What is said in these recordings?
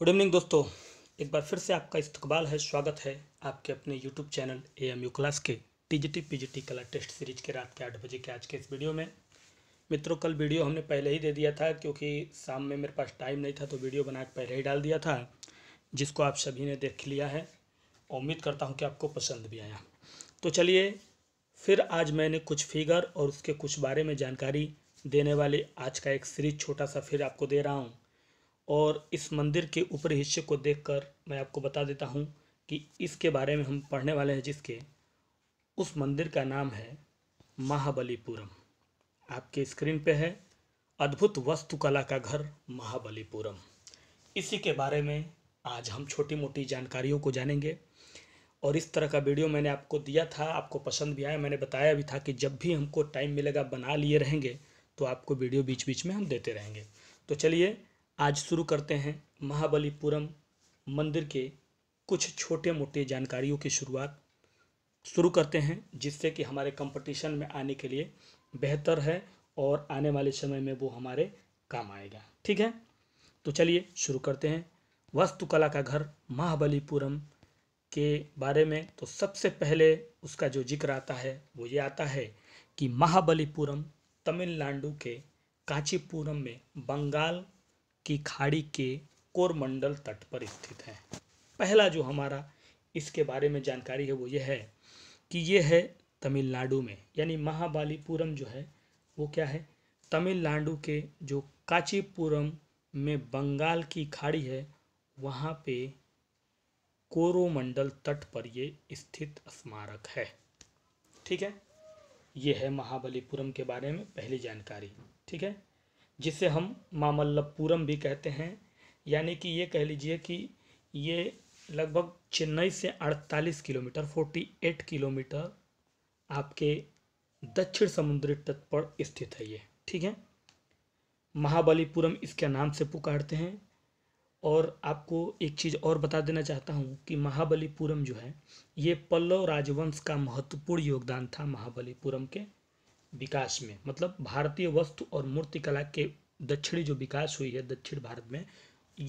good evening दोस्तों एक बार फिर से आपका इस्तकबाल है स्वागत है आपके अपने YouTube channel A M U class के T G T P G T कला टेस्ट सीरीज के रात के आठ बजे के आज के इस वीडियो में मित्रों कल वीडियो हमने पहले ही दे दिया था क्योंकि शाम में मेरे पास टाइम नहीं था तो वीडियो बना के पहले ही डाल दिया था जिसको आप सभी ने देख लिया है उम्मीद करता हूँ कि आपको पसंद भी आया तो चलिए फिर आज मैंने कुछ फिगर और उसके कुछ बारे में जानकारी देने वाले आज का एक सीरीज छोटा सा फिर आपको दे रहा हूँ और इस मंदिर के ऊपरी हिस्से को देखकर मैं आपको बता देता हूँ कि इसके बारे में हम पढ़ने वाले हैं जिसके उस मंदिर का नाम है महाबलीपुरम आपके स्क्रीन पे है अद्भुत वस्तुकला का घर महाबलीपुरम इसी के बारे में आज हम छोटी मोटी जानकारियों को जानेंगे और इस तरह का वीडियो मैंने आपको दिया था आपको पसंद भी आया मैंने बताया भी था कि जब भी हमको टाइम मिलेगा बना लिए रहेंगे तो आपको वीडियो बीच बीच में हम देते रहेंगे तो चलिए आज शुरू करते हैं महाबलीपुरम मंदिर के कुछ छोटे मोटे जानकारियों की शुरुआत शुरू करते हैं जिससे कि हमारे कंपटीशन में आने के लिए बेहतर है और आने वाले समय में वो हमारे काम आएगा ठीक है तो चलिए शुरू करते हैं वास्तुकला का घर महाबलीपुरम के बारे में तो सबसे पहले उसका जो जिक्र आता है वो ये आता है कि महाबलीपुरम तमिलनाडु के कांचीपुरम में बंगाल की खाड़ी के कोरमंडल तट पर स्थित है पहला जो हमारा इसके बारे में जानकारी है वो ये है कि ये है तमिलनाडु में यानी महाबालीपुरम जो है वो क्या है तमिलनाडु के जो कांचीपुरम में बंगाल की खाड़ी है वहाँ पे कोरोमंडल तट पर ये स्थित स्मारक है ठीक है ये है महाबलीपुरम के बारे में पहली जानकारी ठीक है जिसे हम मामल्लपुरम भी कहते हैं यानी कि ये कह लीजिए कि ये लगभग चेन्नई से 48 किलोमीटर 48 किलोमीटर आपके दक्षिण समुद्री तट पर स्थित है ये ठीक है महाबलीपुरम इसके नाम से पुकारते हैं और आपको एक चीज़ और बता देना चाहता हूँ कि महाबलीपुरम जो है ये पल्लव राजवंश का महत्वपूर्ण योगदान था महाबलीपुरम के विकास में मतलब भारतीय वस्तु और मूर्तिकला के दक्षिणी जो विकास हुई है दक्षिण भारत में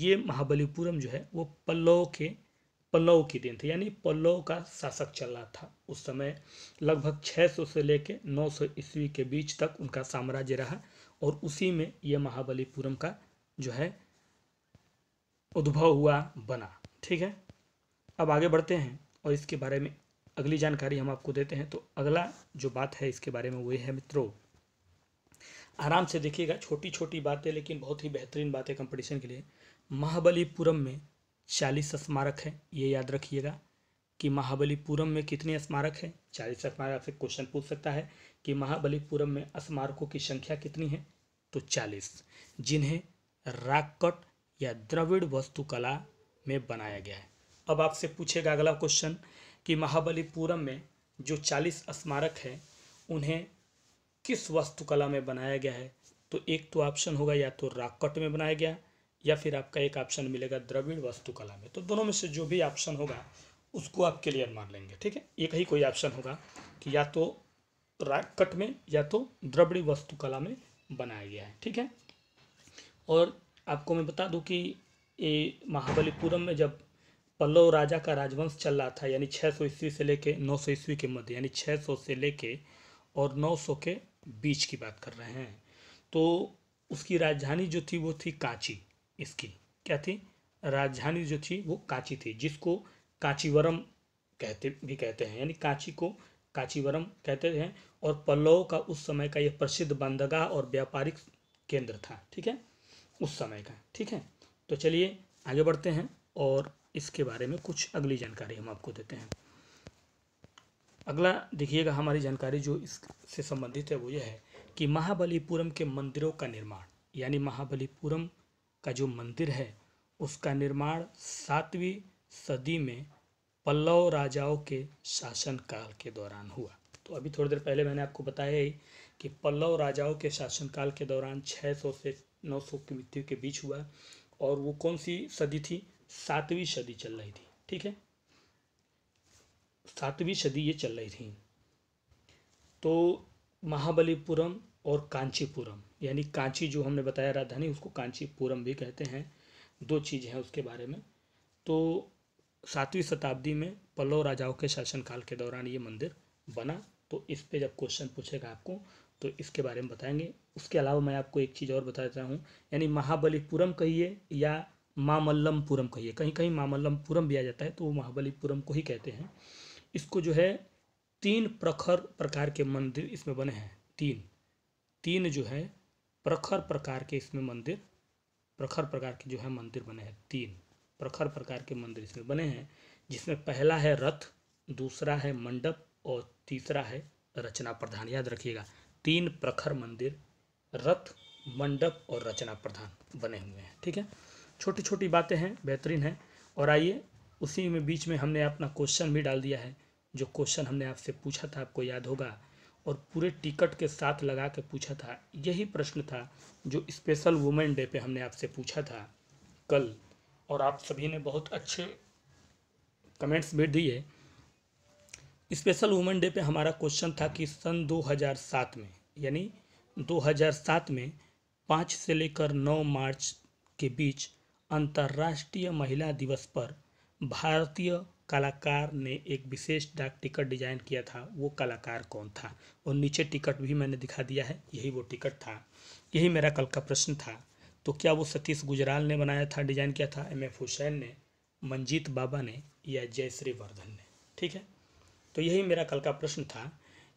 ये महाबलीपुरम जो है वो पल्लव के पल्लव के दिन थे यानी पल्लव का शासक चल रहा था उस समय लगभग 600 से लेकर 900 ईस्वी के बीच तक उनका साम्राज्य रहा और उसी में ये महाबलीपुरम का जो है उद्भव हुआ बना ठीक है अब आगे बढ़ते हैं और इसके बारे में अगली जानकारी हम आपको देते हैं तो अगला जो बात है इसके बारे में वो है मित्रों आराम से देखिएगा छोटी छोटी बातें लेकिन बहुत ही बेहतरीन बातें कंपटीशन के लिए महाबलीपुरम में चालीस स्मारक हैं ये याद रखिएगा कि महाबलीपुरम में कितने स्मारक हैं चालीस स्मारक आपसे क्वेश्चन पूछ सकता है कि महाबलीपुरम में स्मारकों की संख्या कितनी है तो चालीस जिन्हें राकट या द्रविड़ वस्तुकला में बनाया गया है अब आपसे पूछेगा अगला क्वेश्चन कि महाबलीपुरम में जो चालीस स्मारक हैं उन्हें किस वास्तुकला में बनाया गया है तो एक तो ऑप्शन होगा या तो राकट में बनाया गया या फिर आपका एक ऑप्शन मिलेगा द्रविड़ वास्तुकला में तो दोनों में से जो भी ऑप्शन होगा उसको आप क्लियर मान लेंगे ठीक है एक ही कोई ऑप्शन होगा कि या तो राकट में या तो द्रविड़ वास्तुकला में बनाया गया है ठीक है और आपको मैं बता दूँ कि ये महाबलीपुरम में जब पल्लव राजा का राजवंश चल रहा था यानी छः सौ ईस्वी से लेके नौ सौ ईस्वी के मध्य यानी छः सौ से लेके और नौ सौ के बीच की बात कर रहे हैं तो उसकी राजधानी जो थी वो थी कांची इसकी क्या थी राजधानी जो थी वो कांची थी जिसको कांचीवरम कहते भी कहते हैं यानी कांची को कांचीवरम कहते हैं और पल्लवों का उस समय का यह प्रसिद्ध बंदगाह और व्यापारिक केंद्र था ठीक है उस समय का ठीक है तो चलिए आगे बढ़ते हैं और इसके बारे में कुछ अगली जानकारी हम आपको देते हैं अगला देखिएगा हमारी जानकारी जो इससे संबंधित है वो यह है कि महाबलीपुरम के मंदिरों का निर्माण यानी महाबलीपुरम का जो मंदिर है उसका निर्माण सातवीं सदी में पल्लव राजाओं के शासनकाल के दौरान हुआ तो अभी थोड़ी देर पहले मैंने आपको बताया ही कि पल्लव राजाओं के शासनकाल के दौरान 600 से 900 की मृत्यु के बीच हुआ और वो कौन सी सदी थी सातवीं सदी चल रही थी ठीक है सातवीं सदी ये चल रही थी तो महाबलीपुरम और कांचीपुरम यानी कांची जो हमने बताया राजधानी उसको कांचीपुरम भी कहते हैं दो चीजें हैं उसके बारे में तो सातवीं शताब्दी में पल्लव राजाओं के शासनकाल के दौरान ये मंदिर बना तो इस पे जब क्वेश्चन पूछेगा आपको तो इसके बारे में बताएंगे उसके अलावा मैं आपको एक चीज़ और बताता हूँ यानी महाबलीपुरम कहिए या मामल्लमपुरम कहिए कहीं कहीं मामल्लमपुरम भी आ जाता है तो वो महाबलीपुरम को ही कहते हैं इसको जो है तीन प्रखर प्रकार के मंदिर इसमें बने हैं तीन तीन जो है प्रखर प्रकार के इसमें मंदिर प्रखर प्रकार के जो है मंदिर बने हैं तीन प्रखर प्रकार के मंदिर इसमें बने हैं जिसमें पहला है रथ दूसरा है मंडप और तीसरा है रचना प्रधान याद रखिएगा तीन प्रखर मंदिर रथ मंडप और रचना प्रधान बने हुए हैं ठीक है छोटी छोटी बातें हैं बेहतरीन हैं और आइए उसी में बीच में हमने अपना क्वेश्चन भी डाल दिया है जो क्वेश्चन हमने आपसे पूछा था आपको याद होगा और पूरे टिकट के साथ लगा के पूछा था यही प्रश्न था जो स्पेशल वुमेन डे पे हमने आपसे पूछा था कल और आप सभी ने बहुत अच्छे कमेंट्स भी दिए स्पेशल वुमेन डे पे हमारा क्वेश्चन था कि सन 2007 में यानी 2007 में पाँच से लेकर नौ मार्च के बीच अंतर्राष्ट्रीय महिला दिवस पर भारतीय कलाकार ने एक विशेष डाक टिकट डिजाइन किया था वो कलाकार कौन था और नीचे टिकट भी मैंने दिखा दिया है यही वो टिकट था यही मेरा कल का प्रश्न था तो क्या वो सतीश गुजराल ने बनाया था डिजाइन किया था एम एफ हुसैन ने मंजीत बाबा ने या जयश्री वर्धन ने ठीक है तो यही मेरा कल का प्रश्न था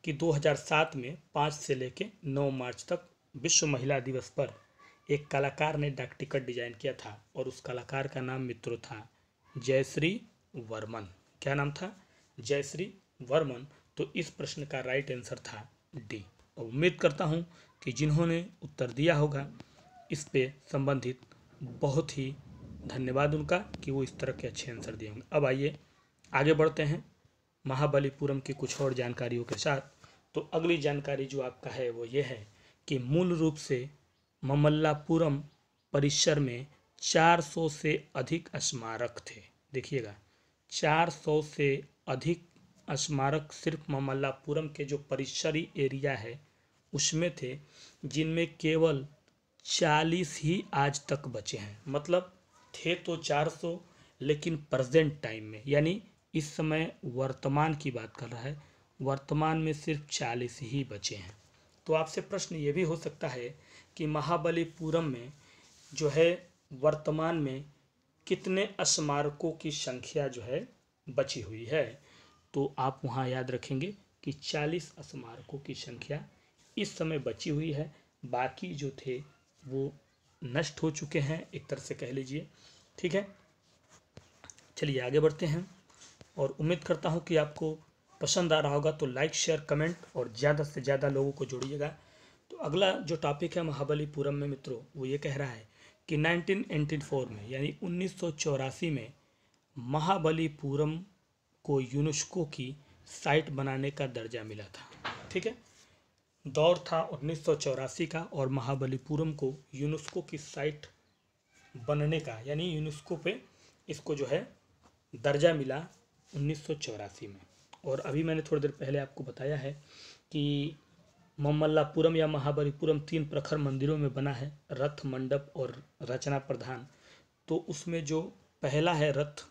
कि 2007 में पाँच से लेकर नौ मार्च तक विश्व महिला दिवस पर एक कलाकार ने डाक टिकट डिजाइन किया था और उस कलाकार का नाम मित्रों था जयश्री वर्मन क्या नाम था जयश्री वर्मन तो इस प्रश्न का राइट आंसर था डी और उम्मीद करता हूँ कि जिन्होंने उत्तर दिया होगा इस पे संबंधित बहुत ही धन्यवाद उनका कि वो इस तरह के अच्छे आंसर दिए होंगे अब आइए आगे बढ़ते हैं महाबलीपुरम की कुछ और जानकारियों के साथ तो अगली जानकारी जो आपका है वो ये है कि मूल रूप से ममल्लापुरम परिसर में 400 से अधिक स्मारक थे देखिएगा 400 से अधिक स्मारक सिर्फ ममल्लापुरम के जो परिसरी एरिया है उसमें थे जिनमें केवल 40 ही आज तक बचे हैं मतलब थे तो 400 लेकिन प्रेजेंट टाइम में यानी इस समय वर्तमान की बात कर रहा है वर्तमान में सिर्फ चालीस ही बचे हैं तो आपसे प्रश्न ये भी हो सकता है कि महाबलीपुरम में जो है वर्तमान में कितने स्मारकों की संख्या जो है बची हुई है तो आप वहाँ याद रखेंगे कि चालीस स्मारकों की संख्या इस समय बची हुई है बाकी जो थे वो नष्ट हो चुके हैं एक तरह से कह लीजिए ठीक है चलिए आगे बढ़ते हैं और उम्मीद करता हूँ कि आपको पसंद आ रहा होगा तो लाइक शेयर कमेंट और ज़्यादा से ज़्यादा लोगों को जोड़िएगा तो अगला जो टॉपिक है महाबलीपुरम में मित्रों वो ये कह रहा है कि 1984 में यानी उन्नीस में महाबलीपुरम को यूनेस्को की साइट बनाने का दर्जा मिला था ठीक है दौर था उन्नीस का और महाबलीपुरम को यूनेस्को की साइट बनने का यानी यूनेस्को पे इसको जो है दर्जा मिला उन्नीस में और अभी मैंने थोड़ी देर पहले आपको बताया है कि ममल्लापुरम या महाबलीपुरम तीन प्रखर मंदिरों में बना है रथ मंडप और रचना प्रधान तो उसमें जो पहला है रथ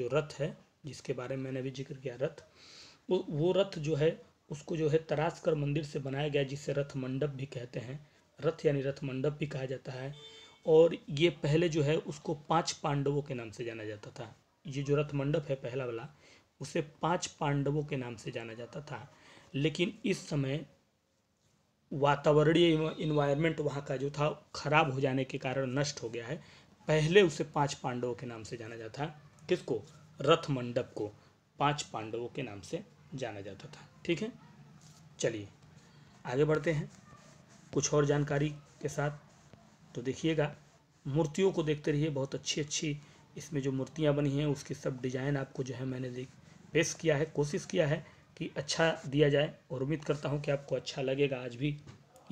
जो रथ है जिसके बारे में मैंने अभी जिक्र किया रथ वो वो रथ जो है उसको जो है तराश कर मंदिर से बनाया गया जिसे रथ मंडप भी कहते हैं रथ यानी रथ मंडप भी कहा जाता है और ये पहले जो है उसको पांच पांडवों के नाम से जाना जाता था ये जो रथ मंडप है पहला वाला उसे पांच पांडवों के नाम से जाना जाता था लेकिन इस समय वातावरणीय इन्वायरमेंट वहाँ का जो था खराब हो जाने के कारण नष्ट हो गया है पहले उसे पांच पांडवों के नाम से जाना जाता है किसको रथ मंडप को पांच पांडवों के नाम से जाना जाता था ठीक है चलिए आगे बढ़ते हैं कुछ और जानकारी के साथ तो देखिएगा मूर्तियों को देखते रहिए बहुत अच्छी अच्छी इसमें जो मूर्तियाँ बनी हैं उसकी सब डिजाइन आपको जो है मैंने देख पेश किया है कोशिश किया है कि अच्छा दिया जाए और उम्मीद करता हूँ कि आपको अच्छा लगेगा आज भी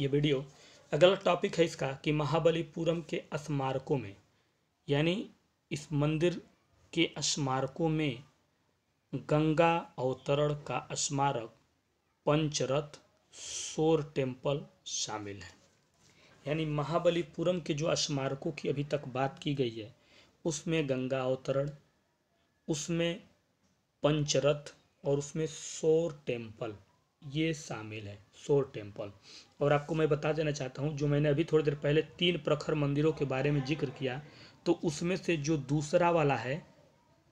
ये वीडियो अगला टॉपिक है इसका कि महाबलीपुरम के स्मारकों में यानी इस मंदिर के स्मारकों में गंगा अवतरण का स्मारक पंचरथ सोर टेम्पल शामिल है यानी महाबलीपुरम के जो स्मारकों की अभी तक बात की गई है उसमें गंगा अवतरण उसमें पंचरथ और उसमें सोर टेम्पल ये शामिल है सोर टेम्पल और आपको मैं बता देना चाहता हूँ जो मैंने अभी थोड़ी देर पहले तीन प्रखर मंदिरों के बारे में जिक्र किया तो उसमें से जो दूसरा वाला है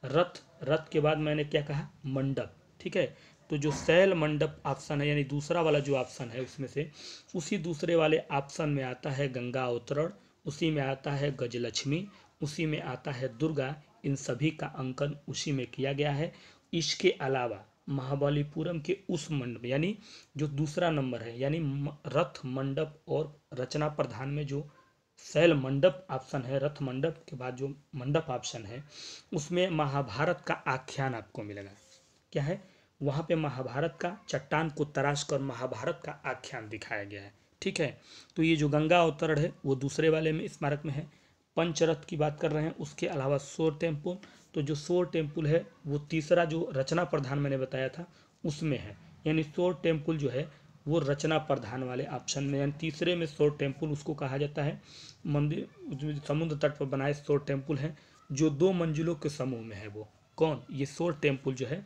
रथ रथ के बाद मैंने क्या कहा मंडप ठीक है तो जो सैल मंडप ऑप्शन है यानी दूसरा वाला जो ऑप्शन है उसमें से उसी दूसरे वाले ऑप्शन में आता है गंगा अवतरण उसी में आता है गजलक्ष्मी उसी में आता है दुर्गा इन सभी का अंकन उसी में किया गया है इसके अलावा महाबलीपुरम के उस मंडप यानी जो दूसरा नंबर है यानी रथ मंडप और रचना प्रधान में जो शैल मंडप ऑप्शन है रथ मंडप के बाद जो मंडप ऑप्शन है उसमें महाभारत का आख्यान आपको मिलेगा क्या है वहाँ पे महाभारत का चट्टान को तराश कर महाभारत का आख्यान दिखाया गया है ठीक है तो ये जो गंगा अवतरण है वो दूसरे वाले में स्मारक में है पंचरथ की बात कर रहे हैं उसके अलावा सोर टेम्पो तो जो सोर टेम्पुल है वो तीसरा जो रचना प्रधान मैंने बताया था उसमें है यानी सोर टेम्पुल जो है वो रचना प्रधान वाले ऑप्शन में यानी तीसरे में सोर टेम्पुल उसको कहा जाता है मंदिर समुद्र तट पर बनाए सोर टेम्पल हैं जो दो मंजिलों के समूह में है वो कौन ये सोर टेम्पुल जो है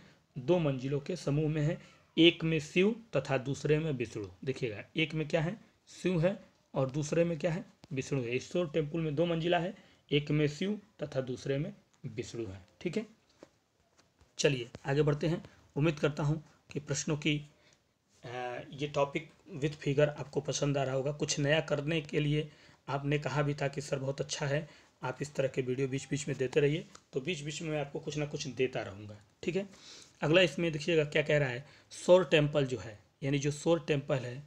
दो मंजिलों के समूह में है एक में शिव तथा दूसरे में विष्णु देखिएगा एक में क्या है शिव है और दूसरे में क्या है विष्णु है इस टेम्पल टेम्पुल में दो मंजिला है एक में शिव तथा दूसरे में विष्णु है ठीक है चलिए आगे बढ़ते हैं उम्मीद करता हूँ कि प्रश्नों की ये टॉपिक विथ फिगर आपको पसंद आ रहा होगा कुछ नया करने के लिए आपने कहा भी था कि सर बहुत अच्छा है आप इस तरह के वीडियो बीच बीच में देते रहिए तो बीच बीच में मैं आपको कुछ ना कुछ देता रहूँगा ठीक है अगला इसमें देखिएगा क्या कह रहा है सौर टेम्पल जो है यानी जो सौर टेम्पल है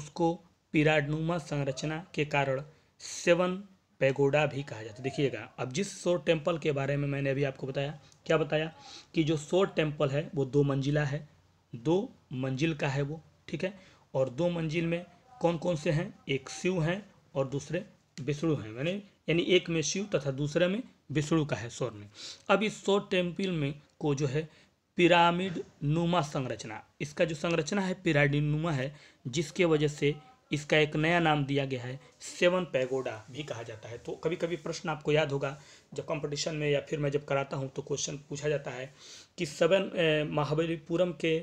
उसको पिराडनुमा संरचना के कारण सेवन पैगोडा भी कहा जाता है देखिएगा अब जिस सो टेम्पल के बारे में मैंने अभी आपको बताया क्या बताया कि जो सो टेम्पल है वो दो मंजिला है दो मंजिल का है वो ठीक है और दो मंजिल में कौन कौन से हैं एक शिव हैं और दूसरे विष्णु हैं मैंने यानी एक में शिव तथा दूसरे में विष्णु का है सौर में अब इस सौर टेम्पल में को जो है पिरामिड नुमा संरचना इसका जो संरचना है पिरामिड नुमा है जिसके वजह से इसका एक नया नाम दिया गया है सेवन पैगोडा भी कहा जाता है तो कभी कभी प्रश्न आपको याद होगा जब कंपटीशन में या फिर मैं जब कराता हूँ तो क्वेश्चन पूछा जाता है कि सेवन महाबलीपुरम के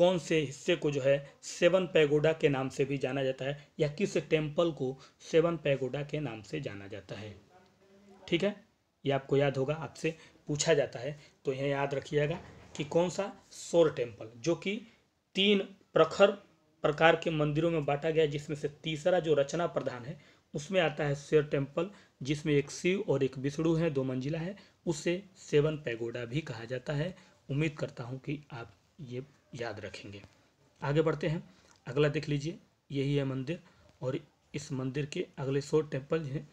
कौन से हिस्से को जो है सेवन पैगोडा के नाम से भी जाना जाता है या किस टेम्पल को सेवन पैगोडा के नाम से जाना जाता है ठीक है ये आपको याद होगा आपसे पूछा जाता है तो यह याद रखिएगा कि कौन सा सोर टेम्पल जो कि तीन प्रखर प्रकार के मंदिरों में बांटा गया जिसमें से तीसरा जो रचना प्रधान है उसमें आता है शेर टेम्पल जिसमें एक शिव और एक विष्णु है दो मंजिला है उसे सेवन पैगोडा भी कहा जाता है उम्मीद करता हूँ कि आप ये याद रखेंगे आगे बढ़ते हैं अगला देख लीजिए यही है मंदिर और इस मंदिर के अगले सोर टेम्पल हैं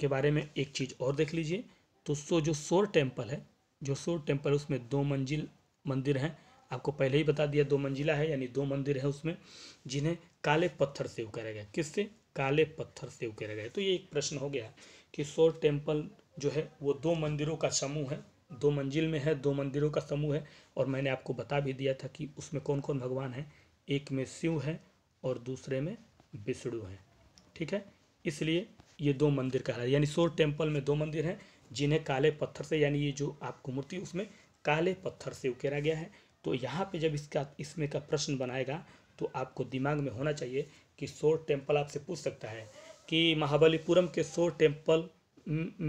के बारे में एक चीज़ और देख लीजिए तो सो जो सोर टेम्पल है जो सोर टेम्पल उसमें दो मंजिल मंदिर हैं आपको पहले ही बता दिया दो मंजिला है यानी दो मंदिर है उसमें जिन्हें काले पत्थर से उकेरा गया किससे काले पत्थर से उकेरा गया तो ये एक प्रश्न हो गया कि सोर टेम्पल जो है वो दो मंदिरों का समूह है दो मंजिल में है दो मंदिरों का समूह है और मैंने आपको बता भी दिया था कि उसमें कौन कौन भगवान है एक में शिव है और दूसरे में विष्णु है ठीक है इसलिए ये दो मंदिर कहा है यानी सोर टेम्पल में दो मंदिर हैं जिन्हें काले पत्थर से यानी ये जो आपको मूर्ति उसमें काले पत्थर से उकेरा गया है तो यहाँ पे जब इसका इसमें का प्रश्न बनाएगा तो आपको दिमाग में होना चाहिए कि सोर टेम्पल आपसे पूछ सकता है कि महाबलीपुरम के सोर टेम्पल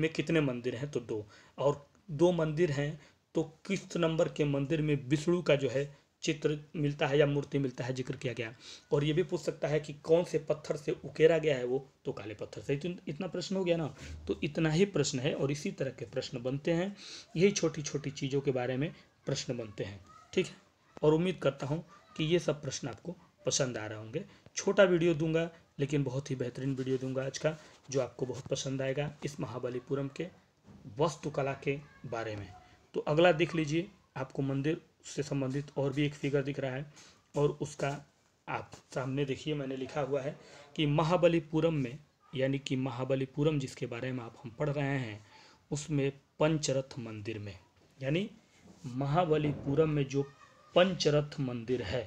में कितने मंदिर हैं तो दो और दो मंदिर हैं तो किस नंबर के मंदिर में विष्णु का जो है चित्र मिलता है या मूर्ति मिलता है जिक्र किया गया और ये भी पूछ सकता है कि कौन से पत्थर से उकेरा गया है वो तो काले पत्थर से तो इतना प्रश्न हो गया ना तो इतना ही प्रश्न है और इसी तरह के प्रश्न बनते हैं यही छोटी छोटी चीज़ों के बारे में प्रश्न बनते हैं ठीक है और उम्मीद करता हूँ कि ये सब प्रश्न आपको पसंद आ रहे होंगे छोटा वीडियो दूंगा लेकिन बहुत ही बेहतरीन वीडियो दूंगा आज का जो आपको बहुत पसंद आएगा इस महाबलीपुरम के वस्तुकला के बारे में तो अगला देख लीजिए आपको मंदिर से संबंधित और भी एक फिगर दिख रहा है और उसका आप सामने देखिए मैंने लिखा हुआ है कि महाबलीपुरम में यानी कि महाबलीपुरम जिसके बारे में आप हम पढ़ रहे हैं उसमें पंचरथ मंदिर में यानी महाबलीपुरम में जो पंचरथ मंदिर है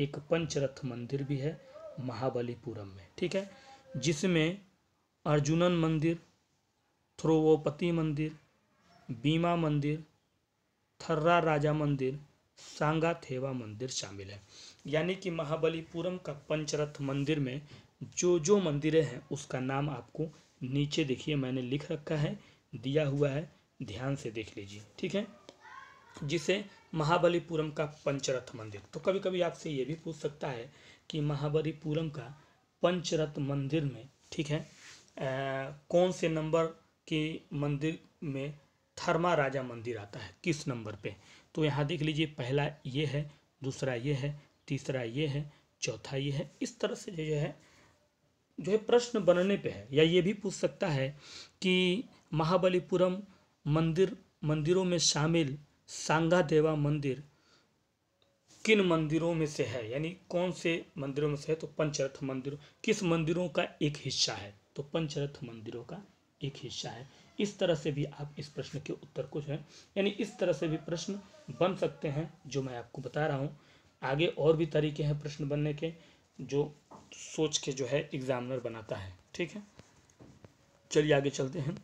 एक पंचरथ मंदिर भी है महाबलीपुरम में ठीक है जिसमें अर्जुनन मंदिर ध्रुवपति मंदिर बीमा मंदिर थर्रा राजा मंदिर सांगा थेवा मंदिर शामिल है यानी कि महाबलीपुरम का पंचरथ मंदिर में जो जो मंदिरें हैं उसका नाम आपको नीचे देखिए मैंने लिख रखा है दिया हुआ है ध्यान से देख लीजिए ठीक है जिसे महाबलीपुरम का पंचरथ मंदिर तो कभी कभी आपसे ये भी पूछ सकता है कि महाबलीपुरम का पंचरथ मंदिर में ठीक है आ, कौन से नंबर के मंदिर में थर्मा राजा मंदिर आता है किस नंबर पे तो यहाँ देख लीजिए पहला ये है दूसरा ये है तीसरा ये है चौथा ये है इस तरह से जो है जो है प्रश्न बनने पे है या ये भी पूछ सकता है कि महाबलीपुरम मंदिर मंदिरों में शामिल सांगा देवा मंदिर किन मंदिरों में से है यानी कौन से मंदिरों में से है तो पंचरथ मंदिर किस मंदिरों का एक हिस्सा है तो पंचरथ मंदिरों का एक हिस्सा है इस तरह से भी आप इस प्रश्न के उत्तर को जो है यानी इस तरह से भी प्रश्न बन सकते हैं जो मैं आपको बता रहा हूँ आगे और भी तरीके हैं प्रश्न बनने के जो सोच के जो है एग्जामिनर बनाता है ठीक है चलिए आगे चलते हैं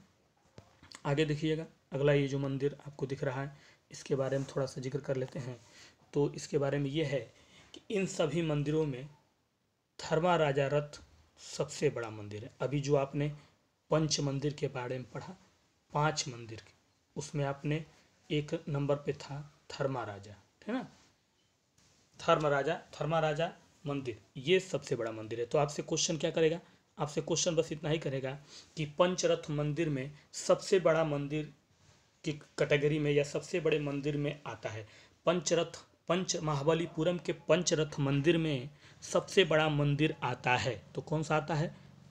आगे देखिएगा अगला ये जो मंदिर आपको दिख रहा है इसके बारे में थोड़ा सा जिक्र कर लेते हैं तो इसके बारे में ये है कि इन सभी मंदिरों में थर्मा राजा रथ सबसे बड़ा मंदिर है अभी जो आपने पंच मंदिर के बारे में पढ़ा पांच मंदिर के उसमें आपने एक नंबर पे था थर्मा राजा है ना धर्म राजा थर्मा राजा मंदिर ये सबसे बड़ा मंदिर है तो आपसे क्वेश्चन क्या करेगा आपसे क्वेश्चन बस इतना ही करेगा कि पंचरथ मंदिर में सबसे बड़ा मंदिर की कैटेगरी में या सबसे बड़े मंदिर में आता है पंचरथ पंच महाबलीपुरम के पंचरथ मंदिर में सबसे बड़ा मंदिर आता है तो कौन सा आता है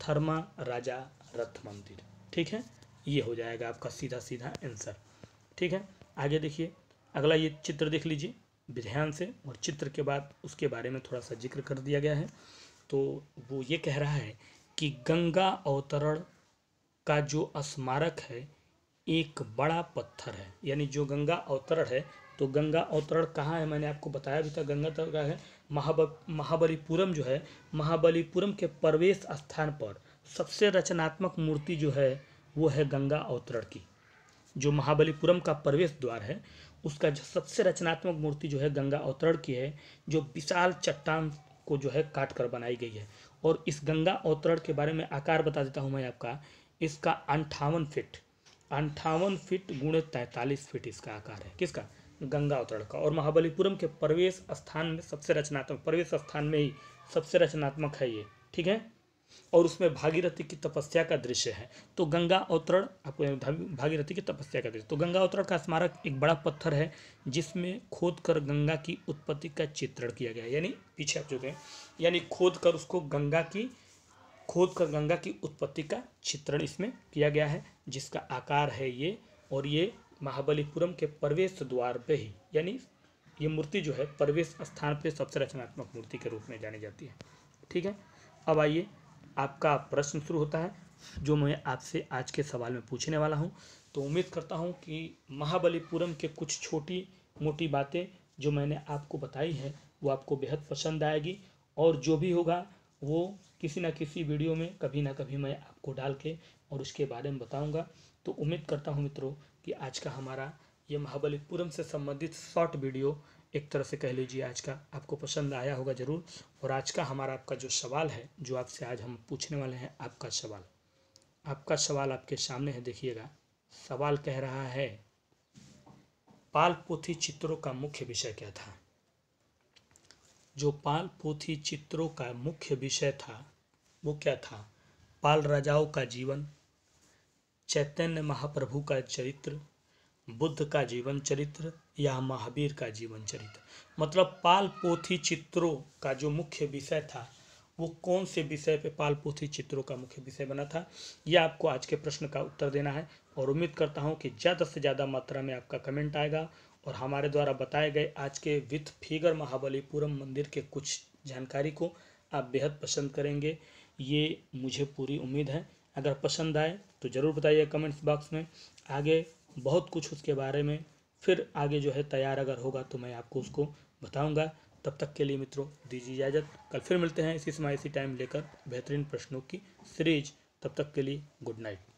थर्मा राजा रथ मंदिर ठीक है ये हो जाएगा आपका सीधा सीधा आंसर ठीक है आगे देखिए अगला ये चित्र देख लीजिए ध्यान से और चित्र के बाद उसके बारे में थोड़ा सा जिक्र कर दिया गया है तो वो ये कह रहा है कि गंगा अवतरण का जो स्मारक है एक बड़ा पत्थर है यानी जो गंगा अवतरण है तो गंगा अवतरण कहाँ है मैंने आपको बताया अभी तक गंगा तक का है महाब महाबलीपुरम जो है महाबलीपुरम के प्रवेश स्थान पर सबसे रचनात्मक मूर्ति जो है वो है गंगा अवतरण की जो महाबलीपुरम का प्रवेश द्वार है उसका जो सबसे रचनात्मक मूर्ति जो है गंगा अवतरण की है जो विशाल चट्टान को जो है काट कर बनाई गई है और इस गंगा अवतरण के बारे में आकार बता देता हूँ मैं आपका इसका अंठावन फिट अंठावन फीट गुणे तैतालीस फीट इसका आकार है किसका गंगा अवतरण का और महाबलीपुरम के प्रवेश स्थान में सबसे रचनात्मक प्रवेश स्थान में ही सबसे रचनात्मक है ये ठीक है और उसमें भागीरथी की तपस्या का दृश्य है तो गंगा अवतरण आपको भागीरथी की तपस्या का दृश्य तो गंगा अवतरण का स्मारक एक बड़ा पत्थर है जिसमें खोद कर गंगा की उत्पत्ति का चित्रण किया गया यानी पीछे आप जो गए यानी खोद कर उसको गंगा की खोद कर गंगा की उत्पत्ति का चित्रण इसमें किया गया है जिसका आकार है ये और ये महाबलीपुरम के प्रवेश द्वार पे ही यानी ये मूर्ति जो है प्रवेश स्थान पे सबसे रचनात्मक मूर्ति के रूप में जानी जाती है ठीक है अब आइए आपका प्रश्न शुरू होता है जो मैं आपसे आज के सवाल में पूछने वाला हूँ तो उम्मीद करता हूँ कि महाबलीपुरम के कुछ छोटी मोटी बातें जो मैंने आपको बताई है वो आपको बेहद पसंद आएगी और जो भी होगा वो किसी ना किसी वीडियो में कभी ना कभी मैं आपको डाल के और उसके बारे में बताऊंगा तो उम्मीद करता हूं मित्रों कि आज का हमारा ये महाबलीपुरम से संबंधित शॉर्ट वीडियो एक तरह से कह लीजिए आज का आपको पसंद आया होगा ज़रूर और आज का हमारा आपका जो सवाल है जो आपसे आज हम पूछने वाले हैं आपका सवाल आपका सवाल आपके सामने है देखिएगा सवाल कह रहा है पाल पोथी चित्रों का मुख्य विषय क्या था जो पाल पोथी चित्रों का मुख्य विषय था वो क्या था पाल राजाओं का जीवन चैतन्य महाप्रभु का चरित्र बुद्ध का जीवन चरित्र या महावीर का जीवन चरित्र मतलब पाल पोथी चित्रों का जो मुख्य विषय था वो कौन से विषय पे पाल पोथी चित्रों का मुख्य विषय बना था यह आपको आज के प्रश्न का उत्तर देना है और उम्मीद करता हूँ कि ज़्यादा से ज़्यादा मात्रा में आपका कमेंट आएगा और हमारे द्वारा बताए गए आज के विथ फिगर महाबलीपुरम मंदिर के कुछ जानकारी को आप बेहद पसंद करेंगे ये मुझे पूरी उम्मीद है अगर पसंद आए तो ज़रूर बताइए कमेंट्स बॉक्स में आगे बहुत कुछ उसके बारे में फिर आगे जो है तैयार अगर होगा तो मैं आपको उसको बताऊंगा तब तक के लिए मित्रों दीजिए इजाज़त कल फिर मिलते हैं इसी समय इसी टाइम लेकर बेहतरीन प्रश्नों की सीरीज तब तक के लिए गुड नाइट